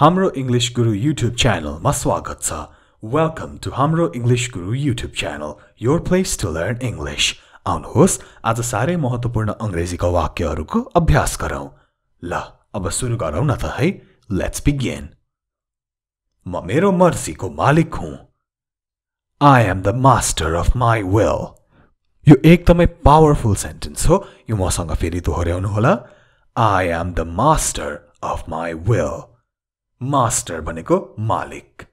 हाम्रो English Guru YouTube च्यानलमा स्वागत छ वेलकम टु हाम्रो English Guru YouTube channel your place to learn English आउनुहोस् आज साह्रै महत्त्वपूर्ण अङ्ग्रेजीको वाक्यहरूको अभ्यास गरौँ ल अब सुरु गरौँ न त है लेट्स बिगेन म मेरो मर्सीको मालिक हुँ I am the master of my will यो एकदमै पावरफुल सेन्टेन्स हो यो मसँग फेरि दोहोऱ्याउनु होला I am the master of my will Master Baniko Malik.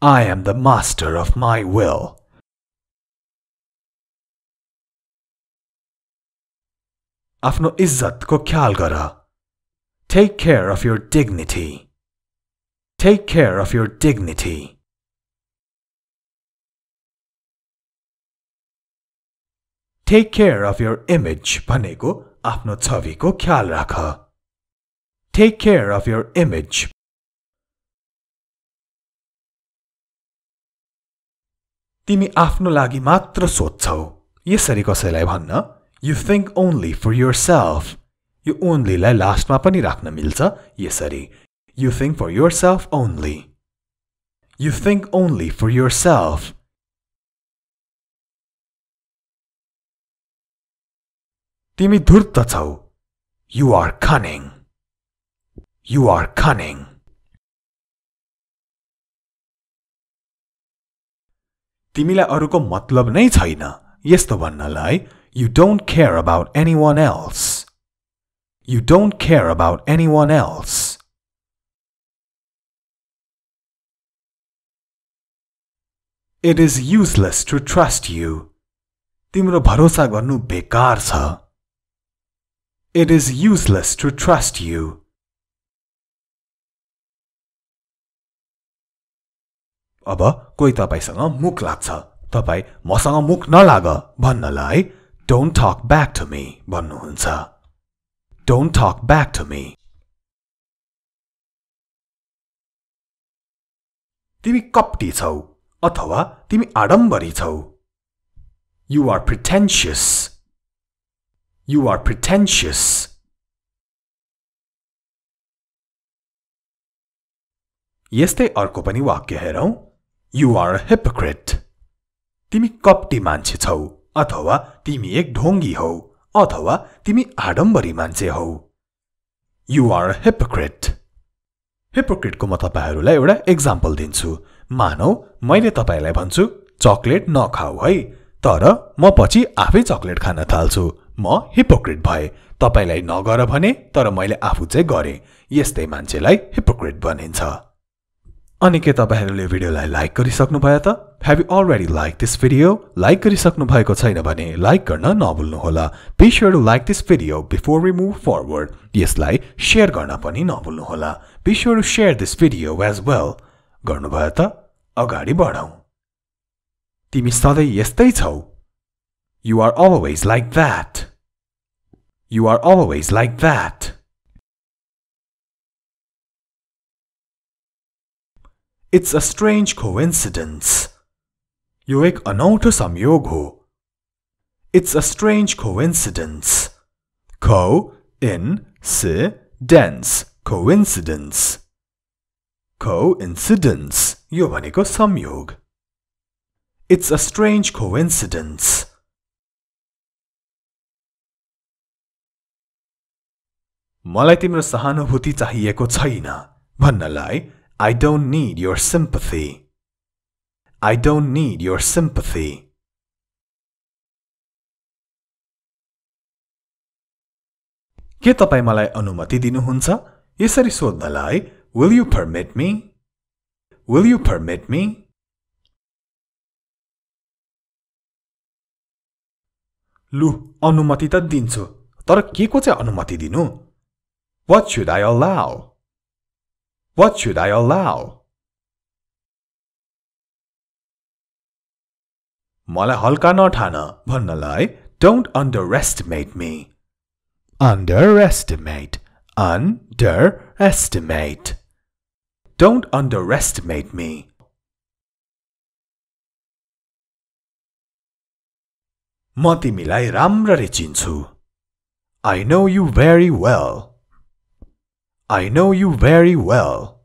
I am the master of my will. Afno Izzat ko Kyalgara. Take care of your dignity. Take care of your dignity. Take care of your image, Panego, Afno Tsaviko Kyalraka. Take care of your image. तिमी आफ्नो लागि मात्र सोध्छौ यसरी कसैलाई भन्न you think only for yourself यो ओन्लीलाई लास्टमा पनि राख्न मिल्छ यसरी you think for yourself only you think only for yourself तिमी धुर्त छौ you are cunning You are cunning. तिमीलाई अरूको मतलब नै छैन यस्तो भन्नलाई you don't care about anyone else you don't care about anyone else it is useless to trust you तिम्रो भरोसा गर्नु बेकार छ it is useless to trust you अब कोही तपाईँसँग मुख लाग्छ तपाईँ मसँग मुख नलाग भन्नलाई don't talk back to me भन्नुहुन्छ don't talk back to me तिमी कप्टी छौ अथवा तिमी आडम्बरी छौ you are pretentious you are pretentious यस्तै अर्को पनि वाक्य हेरौँ यु आर हिपोक्रेट तिमी कप्टी मान्छे छौ अथवा तिमी एक ढोङ्गी हौ अथवा तिमी आडम्बरी मान्छे हौ यु आर अ हिपोक्रेट हिपोक्रेटको म तपाईँहरूलाई एउटा इक्जाम्पल दिन्छु मानौ मैले तपाईँलाई भन्छु चक्लेट नखाऊ है तर म पछि आफै चक्लेट खान थाल्छु म हिपोक्रेट भएँ तपाईँलाई नगर भने तर मैले आफू चाहिँ गरेँ यस्तै मान्छेलाई हिपोक्रेट भनिन्छ अनि के तपाईँहरूले भिडियोलाई लाइक गरिसक्नुभयो त have you already like this video like गरिसक्नु भएको छैन भने लाइक गर्न नभुल्नुहोला be sure like this video before we move forward यसलाई सेयर गर्न पनि नभुल्नुहोला be sure share this video as well गर्नुभयो त अगाडि बढौँ तिमी सधैँ यस्तै छौ you're always like that you're always like that it's a strange coincidence यो एक अनौठो संयोग हो it's a strange coincidence say dense coincidence coincidence यो भनेको संयोग इट्स अ स्ट्रेन्ज कोइन्सिडेन्स मलाई तिम्रो सहानुभूति चाहिएको छैन भन्नलाई I don't need your sympathy. I don't need your sympathy. के तपाईँ मलाई अनुमति दिनुहुन्छ यसरी सोध्नलाई will you permit me will you permit me लु अनुमति त दिन्छु तर के को चाहिँ अनुमति दिनु what should I allow what should I allow? Mala halka nothana bhannalai. Don't underestimate me. Underestimate. Underestimate. Don't underestimate me. Mati milai ramrare chinchu. I know you very well. I know you very well.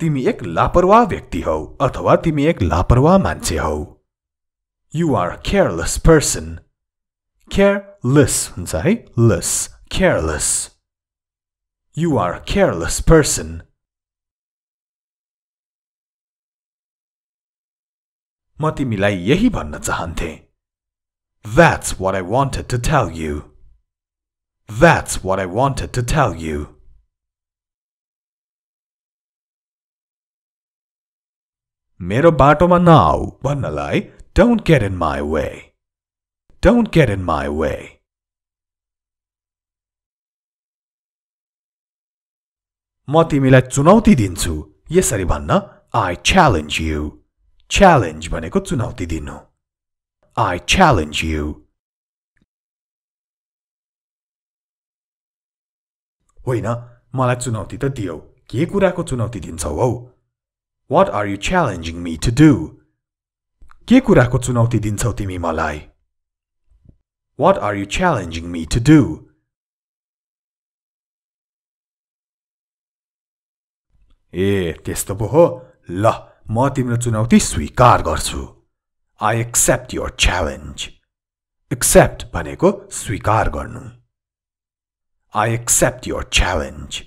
तिमी एक लापरवाह व्यक्ति हौ अथवा तिमी एक लापरवाह मान्छे हौ you are careless person careless हुन्छ है लस careless you are careless person म तिमीलाई यही भन्न चाहन्थेँ that's what I wanted to tell you. That's what I wanted to tell you. Mero batoma now, Banalai, don't get in my way. Don't get in my way. Moti mila tsunauti dinsu. Yesari banna, I challenge you. Challenge baneko tsunauti dinu. I challenge you. होइन मलाई चुनौती त दियौ के कुराको चुनौती दिन्छौ हौ what are you challenging me to do के कुराको चुनौती दिन्छौ तिमी मलाई what are you challenging me to do ए त्यस्तो पो हो ल म तिम्रो चुनौती स्वीकार गर्छु I accept your challenge accept भनेको स्वीकार गर्नु आई एक्सेप्ट योर च्यालेन्ज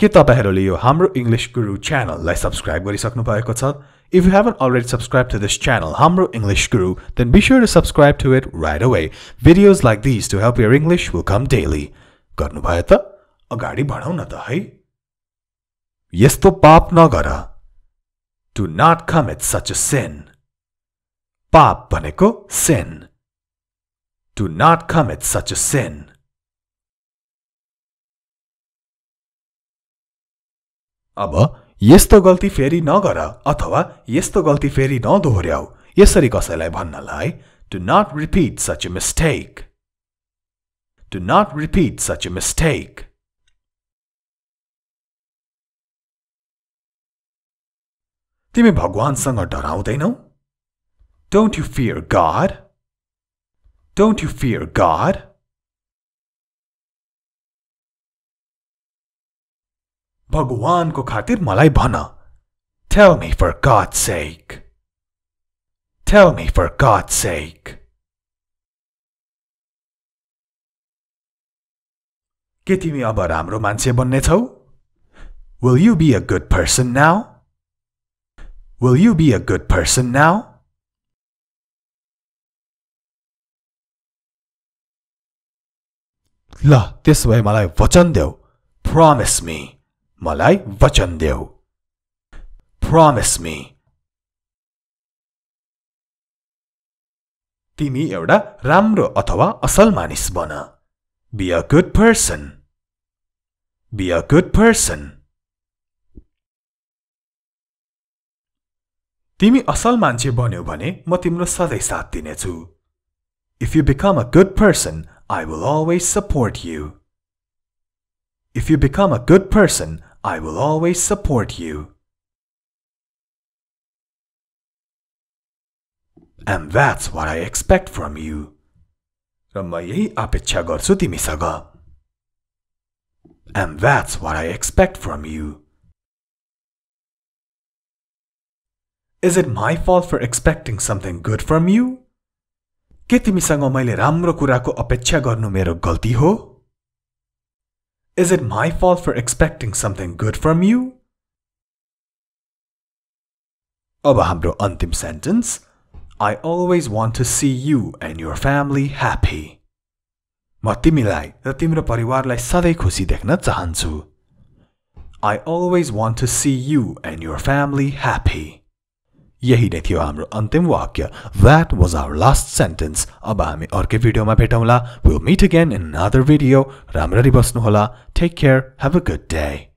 के तपाईँहरूले यो हाम्रो इङ्ग्लिस गुरु च्यानललाई सब्सक्राइब गरिसक्नु भएको छ if you haven't already subscribe to this channel हाम्रो English Guru then be sure to subscribe to it right away videos like this to help your English will come daily गर्नुभयो त अगाडि न त है यस्तो पाप नगर to not commit such a sin पाप बने को sin to not commit such a sin अब यस्तो गल्ती फेरि नगर अथवा यस्तो गल्ती फेरि नदोहोऱ्याऊ यसरी कसैलाई भन्नलाई to not repeat such a mistake to not repeat such a mistake तिमी भगवान्सँग डराउँदैनौ Don't you fear God? Don't you fear God? भगवानको खातिर मलाई भन Tell me for God's sake. Tell me for God's sake. के तिमी abar राम्रो manse बन्ने छौ? Will you be a good person now? Will you be a good person now? ल त्यसो भए मलाई वचन देऊ प्रमिस मी मलाई वचन देऊ प्रमिस मी तिमी एउटा राम्रो अथवा असल मानिस बन be a good person be a good person तिमी असल मान्छे बन्यौ भने म तिम्रो सधैँ साथ दिनेछु if you become a good person I will always support you. If you become a good person, I will always support you. And that's what I expect from you. And that's what I expect from you. Is it my fault for expecting something good from you? के तिमीसँग मैले राम्रो कुराको अपेक्षा गर्नु मेरो गल्ती हो is it my fault for expecting something good from you अब हाम्रो अन्तिम sentence I always want to see you and your family happy म तिमीलाई र तिम्रो परिवारलाई सधैँ खुसी देख्न चाहन्छु I always want to see you and your family happy यही नै थियो हाम्रो अन्तिम वाक्य that was our last sentence अब हामी अर्कै भिडियोमा भेटौँला will meet again in other video राम्ररी बस्नुहोला take care have a good day